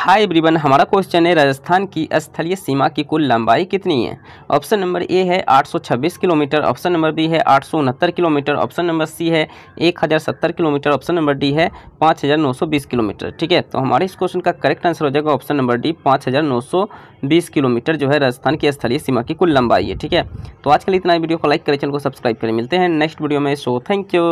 हाय ब्रिबन हमारा क्वेश्चन है राजस्थान की स्थलीय सीमा की कुल लंबाई कितनी है ऑप्शन नंबर ए है 826 किलोमीटर ऑप्शन नंबर बी है आठ किलोमीटर ऑप्शन नंबर सी है 1070 किलोमीटर ऑप्शन नंबर डी है 5920 किलोमीटर ठीक है तो हमारे इस क्वेश्चन का करेक्ट आंसर हो जाएगा ऑप्शन नंबर डी पाँच किलोमीटर जो है राजस्थान की स्थलीय सीमा की कुल लंबाई है ठीक है तो आज के लिए इतना वीडियो को लाइक करें चैनल को सब्सक्राइब करें मिलते हैं नेक्स्ट वीडियो में सो थैंक यू